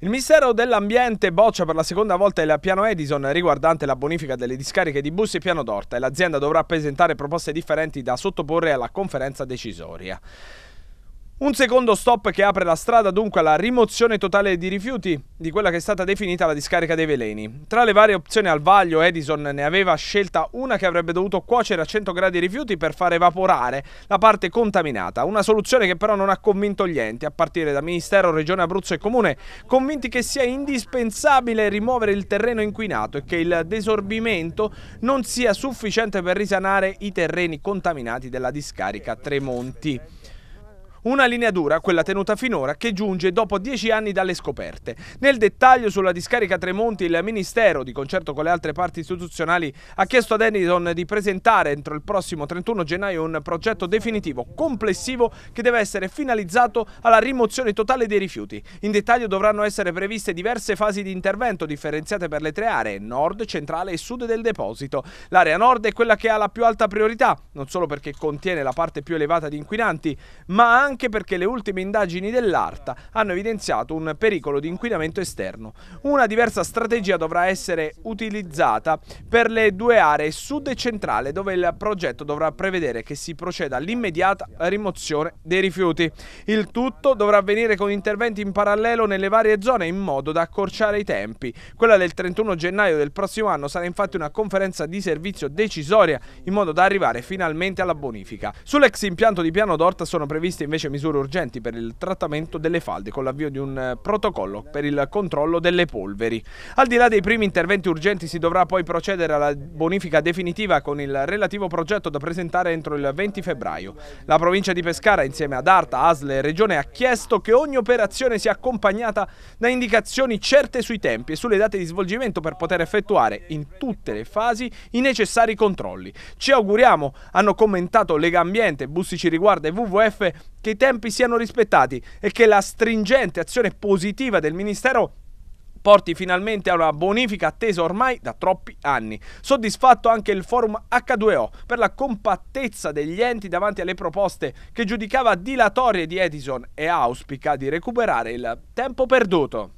Il Ministero dell'Ambiente boccia per la seconda volta il piano Edison riguardante la bonifica delle discariche di Bussi e Piano d'Orta e l'azienda dovrà presentare proposte differenti da sottoporre alla conferenza decisoria. Un secondo stop che apre la strada dunque alla rimozione totale di rifiuti di quella che è stata definita la discarica dei veleni. Tra le varie opzioni al vaglio Edison ne aveva scelta una che avrebbe dovuto cuocere a 100 gradi i rifiuti per far evaporare la parte contaminata, una soluzione che però non ha convinto gli enti, a partire da Ministero, Regione Abruzzo e Comune, convinti che sia indispensabile rimuovere il terreno inquinato e che il desorbimento non sia sufficiente per risanare i terreni contaminati della discarica Tremonti. Una linea dura, quella tenuta finora, che giunge dopo dieci anni dalle scoperte. Nel dettaglio sulla discarica Tremonti, il Ministero, di concerto con le altre parti istituzionali, ha chiesto ad Edison di presentare entro il prossimo 31 gennaio un progetto definitivo, complessivo, che deve essere finalizzato alla rimozione totale dei rifiuti. In dettaglio dovranno essere previste diverse fasi di intervento, differenziate per le tre aree, nord, centrale e sud del deposito. L'area nord è quella che ha la più alta priorità, non solo perché contiene la parte più elevata di inquinanti, ma anche anche perché le ultime indagini dell'ARTA hanno evidenziato un pericolo di inquinamento esterno. Una diversa strategia dovrà essere utilizzata per le due aree sud e centrale dove il progetto dovrà prevedere che si proceda all'immediata rimozione dei rifiuti. Il tutto dovrà avvenire con interventi in parallelo nelle varie zone in modo da accorciare i tempi. Quella del 31 gennaio del prossimo anno sarà infatti una conferenza di servizio decisoria in modo da arrivare finalmente alla bonifica. Sull'ex impianto di Piano d'Orta sono previste invece invece misure urgenti per il trattamento delle falde con l'avvio di un eh, protocollo per il controllo delle polveri. Al di là dei primi interventi urgenti si dovrà poi procedere alla bonifica definitiva con il relativo progetto da presentare entro il 20 febbraio. La provincia di Pescara insieme ad Arta, Asle e Regione ha chiesto che ogni operazione sia accompagnata da indicazioni certe sui tempi e sulle date di svolgimento per poter effettuare in tutte le fasi i necessari controlli. Ci auguriamo, hanno commentato Lega Ambiente, Bussi ci riguarda e WWF, che i tempi siano rispettati e che la stringente azione positiva del Ministero porti finalmente a una bonifica attesa ormai da troppi anni. Soddisfatto anche il forum H2O per la compattezza degli enti davanti alle proposte che giudicava dilatorie di Edison e auspica di recuperare il tempo perduto.